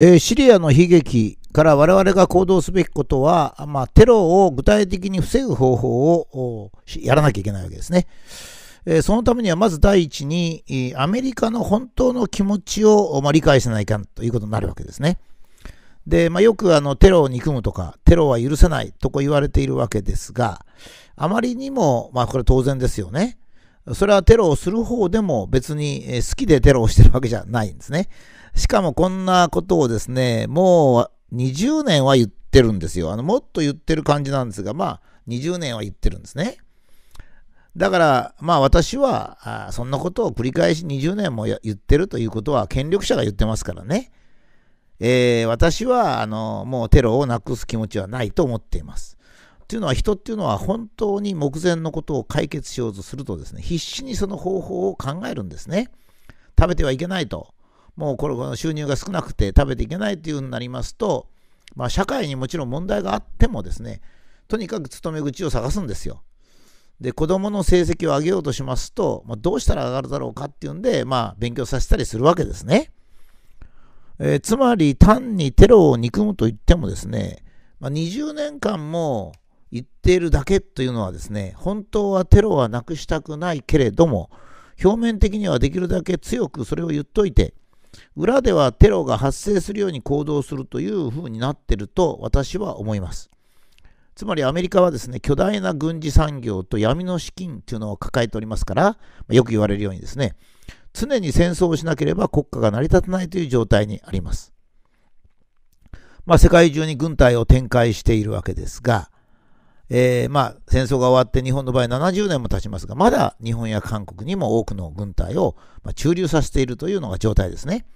えシリアの悲劇から我々が行動すべきことは、まあ、テロを具体的に防ぐ方法をやらなきゃいけないわけですね。えそのためにはまず第一に、アメリカの本当の気持ちを、ま理解せないかんということになるわけですね。で、まあ、よくあのテロを憎むとか、テロは許せないとこ言われているわけですが、あまりにも、まあ、これ当然ですよね。それはテロをする方でも別に好きでテロをしてるわけじゃないんですね。しかもこんなことをですね、もう20年は言ってるんですよ。あのもっと言ってる感じなんですが、まあ20年は言ってるんですね。だから、まあ私は、そんなことを繰り返し20年も言ってるということは、権力者が言ってますからね。えー、私は、あの、もうテロをなくす気持ちはないと思っています。っていうのは人っていうのは本当に目前のことを解決しようとするとですね必死にその方法を考えるんですね食べてはいけないともうこれ収入が少なくて食べていけないというふうになりますと、まあ、社会にもちろん問題があってもですねとにかく勤め口を探すんですよで子供の成績を上げようとしますと、まあ、どうしたら上がるだろうかっていうんで、まあ、勉強させたりするわけですね、えー、つまり単にテロを憎むといってもですね、まあ、20年間も言っているだけというのはですね、本当はテロはなくしたくないけれども、表面的にはできるだけ強くそれを言っといて、裏ではテロが発生するように行動するというふうになってると私は思います。つまりアメリカはですね、巨大な軍事産業と闇の資金というのを抱えておりますから、よく言われるようにですね、常に戦争をしなければ国家が成り立たないという状態にあります。まあ、世界中に軍隊を展開しているわけですが、えー、まあ、戦争が終わって日本の場合70年も経ちますが、まだ日本や韓国にも多くの軍隊を、ま駐留させているというのが状態ですね。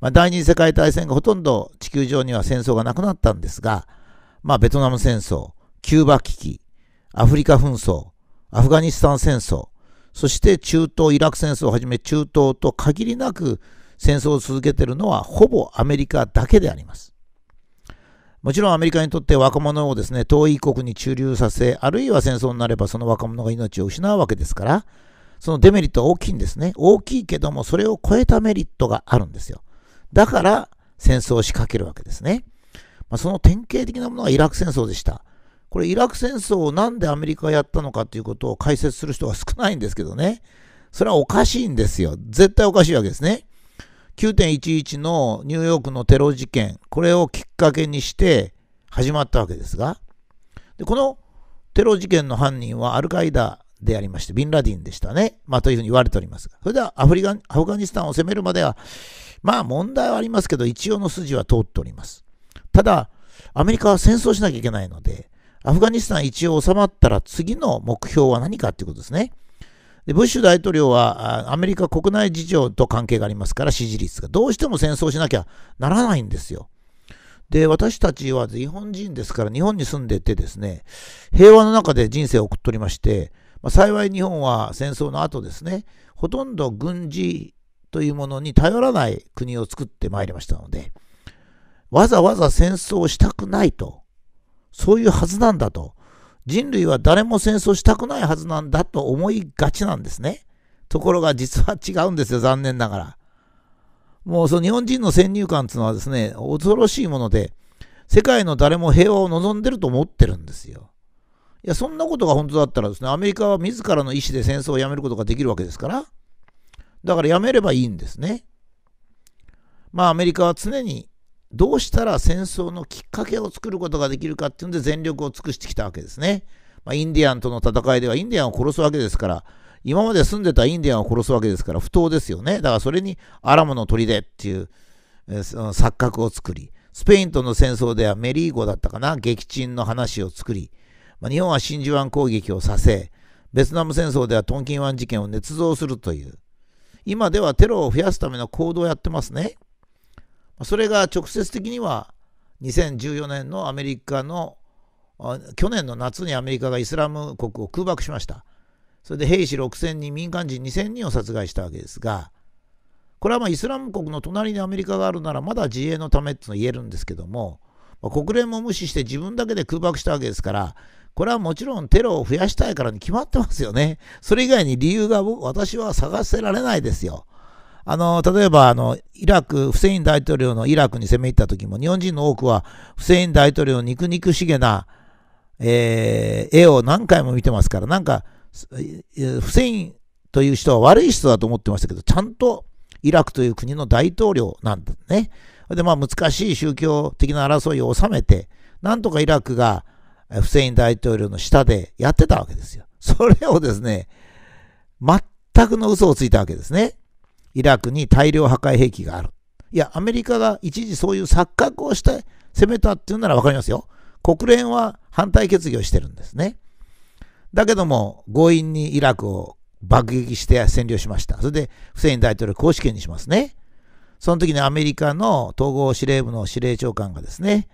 まあ、第二次世界大戦がほとんど地球上には戦争がなくなったんですが、まあ、ベトナム戦争、キューバ危機、アフリカ紛争、アフガニスタン戦争、そして中東、イラク戦争をはじめ中東と限りなく戦争を続けているのはほぼアメリカだけであります。もちろんアメリカにとって若者をですね、遠い国に駐留させ、あるいは戦争になればその若者が命を失うわけですから、そのデメリットは大きいんですね。大きいけども、それを超えたメリットがあるんですよ。だから、戦争を仕掛けるわけですね。まあ、その典型的なものはイラク戦争でした。これ、イラク戦争をなんでアメリカがやったのかということを解説する人が少ないんですけどね。それはおかしいんですよ。絶対おかしいわけですね。9.11のニューヨークのテロ事件、これをきっかけにして始まったわけですが、でこのテロ事件の犯人はアルカイダでありまして、ビンラディンでしたね。まあ、というふうに言われておりますが。それではアフリカアフガニスタンを攻めるまでは、まあ問題はありますけど、一応の筋は通っております。ただ、アメリカは戦争しなきゃいけないので、アフガニスタン一応収まったら次の目標は何かっていうことですね。でブッシュ大統領はアメリカ国内事情と関係がありますから支持率がどうしても戦争しなきゃならないんですよ。で、私たちは日本人ですから日本に住んでてですね、平和の中で人生を送っておりまして、まあ、幸い日本は戦争の後ですね、ほとんど軍事というものに頼らない国を作ってまいりましたので、わざわざ戦争をしたくないと、そういうはずなんだと。人類は誰も戦争したくないはずなんだと思いがちなんですね。ところが実は違うんですよ、残念ながら。もうその日本人の先入観っていうのはですね、恐ろしいもので、世界の誰も平和を望んでると思ってるんですよ。いや、そんなことが本当だったらですね、アメリカは自らの意思で戦争をやめることができるわけですから、だからやめればいいんですね。まあ、アメリカは常にどうしたら戦争のきっかけを作ることができるかっていうので全力を尽くしてきたわけですね。まあ、インディアンとの戦いではインディアンを殺すわけですから、今まで住んでたインディアンを殺すわけですから不当ですよね。だからそれにアラムの砦っていう、えー、その錯覚を作り、スペインとの戦争ではメリーゴだったかな、撃沈の話を作り、まあ、日本は真珠湾攻撃をさせ、ベトナム戦争ではトンキン湾事件を捏造するという、今ではテロを増やすための行動をやってますね。それが直接的には2014年のアメリカの去年の夏にアメリカがイスラム国を空爆しました。それで兵士6000人、民間人2000人を殺害したわけですが、これはまあイスラム国の隣にアメリカがあるならまだ自衛のためっての言えるんですけども、ま国連も無視して自分だけで空爆したわけですから、これはもちろんテロを増やしたいからに決まってますよね。それ以外に理由が私は探せられないですよ。あの、例えば、あの、イラク、フセイン大統領のイラクに攻め入った時も、日本人の多くは、フセイン大統領の肉肉しげな、えー、絵を何回も見てますから、なんか、フセインという人は悪い人だと思ってましたけど、ちゃんとイラクという国の大統領なんだね。で、まあ、難しい宗教的な争いを収めて、なんとかイラクがフセイン大統領の下でやってたわけですよ。それをですね、全くの嘘をついたわけですね。イラクに大量破壊兵器がある。いや、アメリカが一時そういう錯覚をして攻めたっていうならわかりますよ。国連は反対決議をしてるんですね。だけども、強引にイラクを爆撃して占領しました。それで、フセイン大統領公式にしますね。その時にアメリカの統合司令部の司令長官がですね、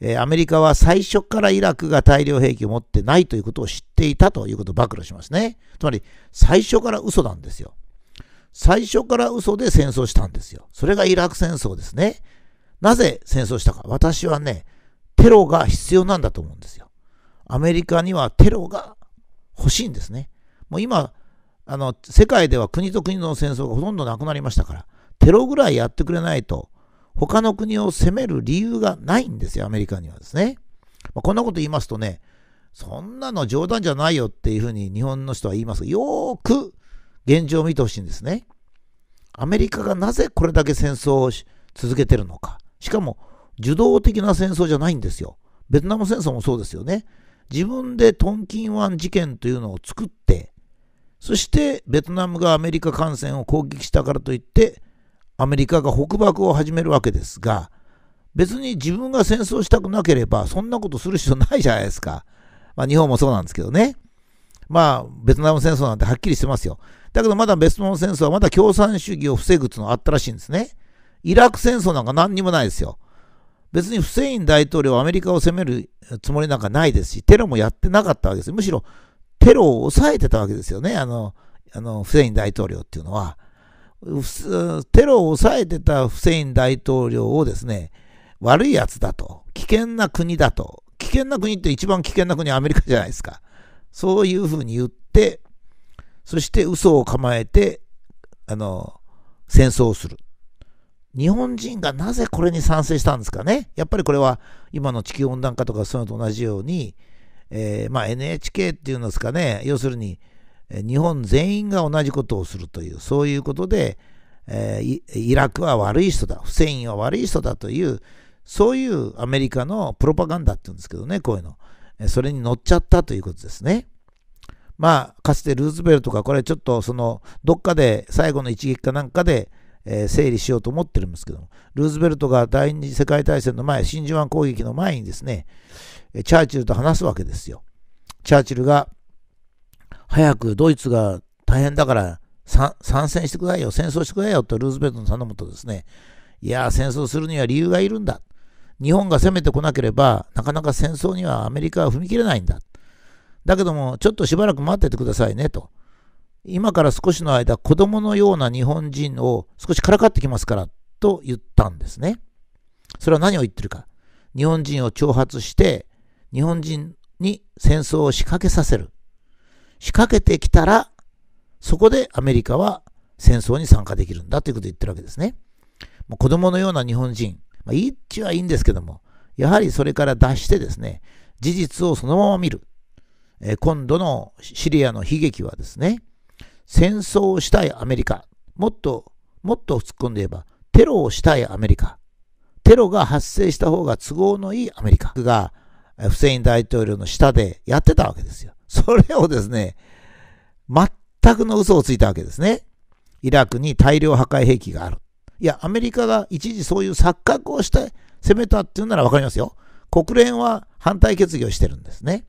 えアメリカは最初からイラクが大量兵器を持ってないということを知っていたということを暴露しますね。つまり、最初から嘘なんですよ。最初から嘘で戦争したんですよ。それがイラク戦争ですね。なぜ戦争したか。私はね、テロが必要なんだと思うんですよ。アメリカにはテロが欲しいんですね。もう今、あの、世界では国と国の戦争がほとんどなくなりましたから、テロぐらいやってくれないと、他の国を攻める理由がないんですよ、アメリカにはですね。まあ、こんなこと言いますとね、そんなの冗談じゃないよっていうふうに日本の人は言いますよーく現状を見てほしいんですね。アメリカがなぜこれだけ戦争を続けてるのか。しかも、受動的な戦争じゃないんですよ。ベトナム戦争もそうですよね。自分でトンキン湾事件というのを作って、そしてベトナムがアメリカ艦船を攻撃したからといって、アメリカが北爆を始めるわけですが、別に自分が戦争したくなければ、そんなことする必要ないじゃないですか。まあ、日本もそうなんですけどね。まあ、ベトナム戦争なんてはっきりしてますよ。だけどまだ別の戦争はまだ共産主義を防ぐってのあったらしいんですね。イラク戦争なんか何にもないですよ。別にフセイン大統領はアメリカを攻めるつもりなんかないですし、テロもやってなかったわけです。むしろテロを抑えてたわけですよね、あの、あのフセイン大統領っていうのは。テロを抑えてたフセイン大統領をですね、悪いやつだと、危険な国だと、危険な国って一番危険な国はアメリカじゃないですか。そういうふうに言って、そして嘘を構えて、あの、戦争をする。日本人がなぜこれに賛成したんですかね。やっぱりこれは今の地球温暖化とかそういうのと同じように、えー、まあ、NHK っていうんですかね、要するに日本全員が同じことをするという、そういうことで、えー、イラクは悪い人だ、フセインは悪い人だという、そういうアメリカのプロパガンダっていうんですけどね、こういうの。それに乗っちゃったということですね。まあ、かつてルーズベルトがこれちょっとそのどっかで最後の一撃かなんかで、えー、整理しようと思ってるんですけども、ルーズベルトが第二次世界大戦の前、真珠湾攻撃の前にですね、チャーチルと話すわけですよ。チャーチルが、早くドイツが大変だから参戦してくださいよ、戦争してくださいよとルーズベルトの頼むとですね、いや、戦争するには理由がいるんだ。日本が攻めてこなければ、なかなか戦争にはアメリカは踏み切れないんだ。だけども、ちょっとしばらく待っててくださいねと。今から少しの間、子供のような日本人を少しからかってきますからと言ったんですね。それは何を言ってるか。日本人を挑発して、日本人に戦争を仕掛けさせる。仕掛けてきたら、そこでアメリカは戦争に参加できるんだということを言ってるわけですね。もう子供のような日本人、まあ、いいっちはいいんですけども、やはりそれから脱してですね、事実をそのまま見る。え今度のシリアの悲劇はですね、戦争をしたいアメリカ、もっと、もっと突っ込んで言えば、テロをしたいアメリカ、テロが発生した方が都合のいいアメリカが、フセイン大統領の下でやってたわけですよ。それをですね、全くの嘘をついたわけですね。イラクに大量破壊兵器がある。いや、アメリカが一時そういう錯覚をして攻めたっていうならわかりますよ。国連は反対決議をしてるんですね。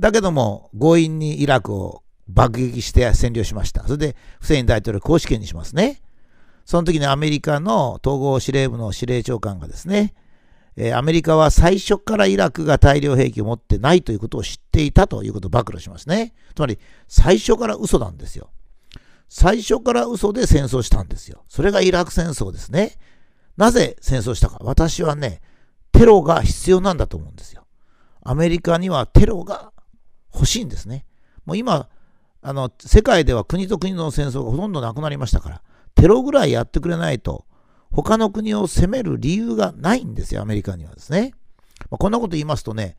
だけども、強引にイラクを爆撃して占領しました。それで、フセイン大統領公主権にしますね。その時にアメリカの統合司令部の司令長官がですね、えアメリカは最初からイラクが大量兵器を持ってないということを知っていたということを暴露しますね。つまり、最初から嘘なんですよ。最初から嘘で戦争したんですよ。それがイラク戦争ですね。なぜ戦争したか。私はね、テロが必要なんだと思うんですよ。アメリカにはテロが欲しいんですね。もう今、あの、世界では国と国の戦争がほとんどなくなりましたから、テロぐらいやってくれないと、他の国を攻める理由がないんですよ、アメリカにはですね。まあ、こんなこと言いますとね、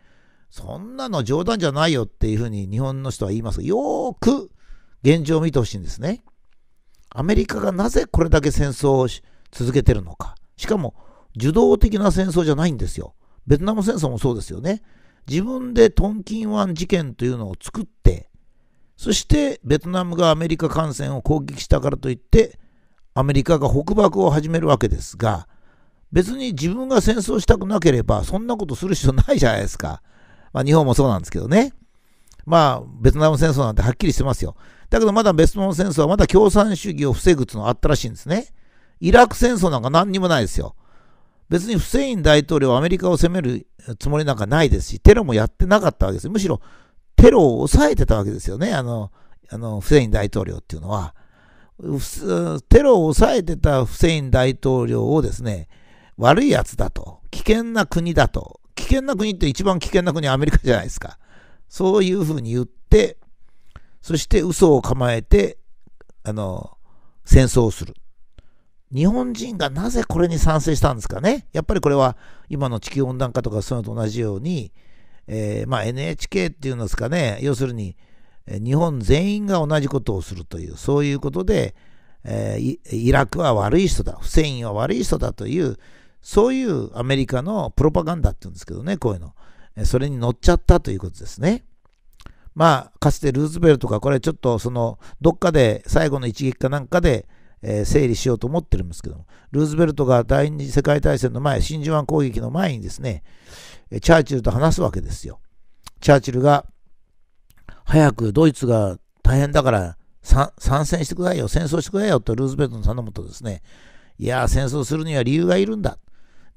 そんなの冗談じゃないよっていうふうに日本の人は言いますよーく現状を見てほしいんですね。アメリカがなぜこれだけ戦争を続けてるのか。しかも、受動的な戦争じゃないんですよ。ベトナム戦争もそうですよね。自分でトンキン湾事件というのを作って、そしてベトナムがアメリカ艦船を攻撃したからといって、アメリカが北爆を始めるわけですが、別に自分が戦争したくなければ、そんなことする必要ないじゃないですか。まあ、日本もそうなんですけどね。まあ、ベトナム戦争なんてはっきりしてますよ。だけどまだベトナム戦争はまだ共産主義を防ぐってうのあったらしいんですね。イラク戦争なんか何にもないですよ。別にフセイン大統領はアメリカを攻めるつもりなんかないですし、テロもやってなかったわけです。むしろテロを抑えてたわけですよね、あの、あのフセイン大統領っていうのは。テロを抑えてたフセイン大統領をですね、悪いやつだと、危険な国だと、危険な国って一番危険な国はアメリカじゃないですか。そういうふうに言って、そして嘘を構えて、あの、戦争をする。日本人がなぜこれに賛成したんですかね。やっぱりこれは今の地球温暖化とかそういうのと同じように、えー、まあ、NHK っていうんですかね、要するに日本全員が同じことをするという、そういうことで、えー、イラクは悪い人だ、フセインは悪い人だという、そういうアメリカのプロパガンダっていうんですけどね、こういうの。それに乗っちゃったということですね。まあ、かつてルーズベルトが、これちょっとその、どっかで最後の一撃かなんかで、えー、整理しようと思ってるんですけども、ルーズベルトが第二次世界大戦の前、真珠湾攻撃の前にですね、チャーチルと話すわけですよ。チャーチルが、早くドイツが大変だから参戦してくださいよ、戦争してくださいよとルーズベルトの頼むとですね、いや、戦争するには理由がいるんだ。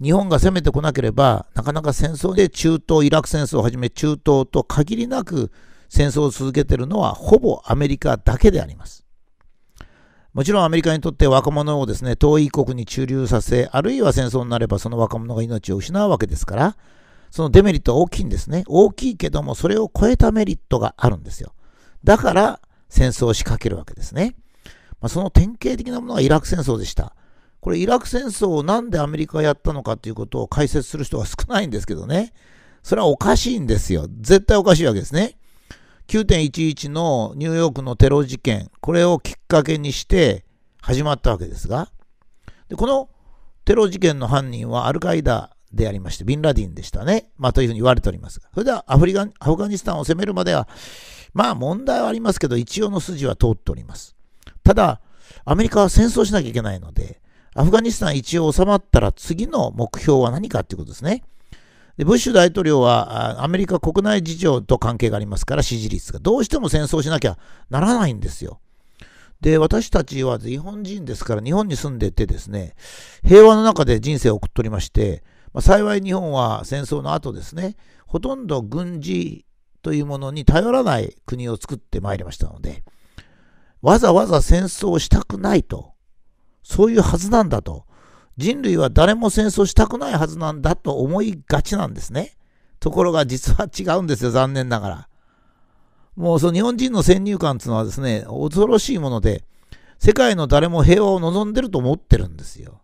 日本が攻めてこなければ、なかなか戦争で中東、イラク戦争をはじめ中東と限りなく戦争を続けているのはほぼアメリカだけであります。もちろんアメリカにとって若者をですね、遠い国に駐留させ、あるいは戦争になればその若者が命を失うわけですから、そのデメリットは大きいんですね。大きいけども、それを超えたメリットがあるんですよ。だから、戦争を仕掛けるわけですね。まあ、その典型的なものがイラク戦争でした。これ、イラク戦争をなんでアメリカがやったのかということを解説する人が少ないんですけどね。それはおかしいんですよ。絶対おかしいわけですね。9.11のニューヨークのテロ事件、これをきっかけにして始まったわけですが、でこのテロ事件の犯人はアルカイダでありまして、ビンラディンでしたね。まあ、というふうに言われておりますが。それではアフリカアフガニスタンを攻めるまでは、まあ問題はありますけど、一応の筋は通っております。ただ、アメリカは戦争しなきゃいけないので、アフガニスタン一応収まったら次の目標は何かということですね。でブッシュ大統領はアメリカ国内事情と関係がありますから支持率がどうしても戦争しなきゃならないんですよ。で、私たちは日本人ですから日本に住んでてですね、平和の中で人生を送っておりまして、まあ、幸い日本は戦争の後ですね、ほとんど軍事というものに頼らない国を作ってまいりましたので、わざわざ戦争をしたくないと、そういうはずなんだと。人類は誰も戦争したくないはずなんだと思いがちなんですね。ところが実は違うんですよ、残念ながら。もうその日本人の先入観っていうのはですね、恐ろしいもので、世界の誰も平和を望んでると思ってるんですよ。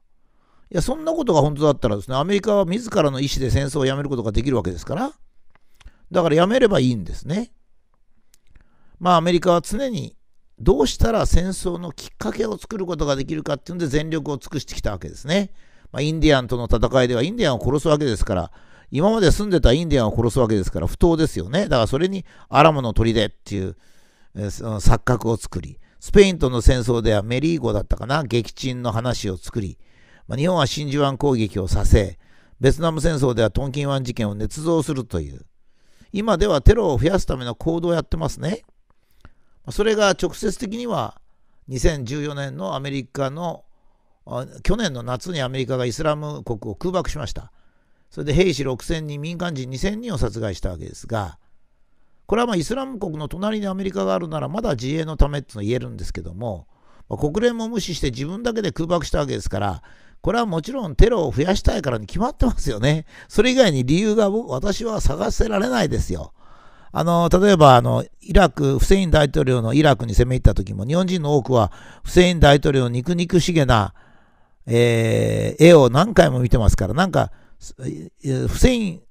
いや、そんなことが本当だったらですね、アメリカは自らの意思で戦争をやめることができるわけですから、だからやめればいいんですね。まあ、アメリカは常にどうしたら戦争のきっかけを作ることができるかっていうんで全力を尽くしてきたわけですね。まあ、インディアンとの戦いではインディアンを殺すわけですから、今まで住んでたインディアンを殺すわけですから不当ですよね。だからそれにアラムの砦っていう、えー、その錯覚を作り、スペインとの戦争ではメリーゴだったかな、撃沈の話を作り、まあ、日本は真珠湾攻撃をさせ、ベトナム戦争ではトンキン湾事件を捏造するという、今ではテロを増やすための行動をやってますね。それが直接的には2014年のアメリカの去年の夏にアメリカがイスラム国を空爆しました。それで兵士6000人、民間人2000人を殺害したわけですが、これはまあイスラム国の隣にアメリカがあるならまだ自衛のためっての言えるんですけども、国連も無視して自分だけで空爆したわけですから、これはもちろんテロを増やしたいからに決まってますよね。それ以外に理由が私は探せられないですよ。あの、例えば、あの、イラク、フセイン大統領のイラクに攻め入った時も、日本人の多くは、フセイン大統領の肉肉しげな、えー、絵を何回も見てますから、なんか、フセイン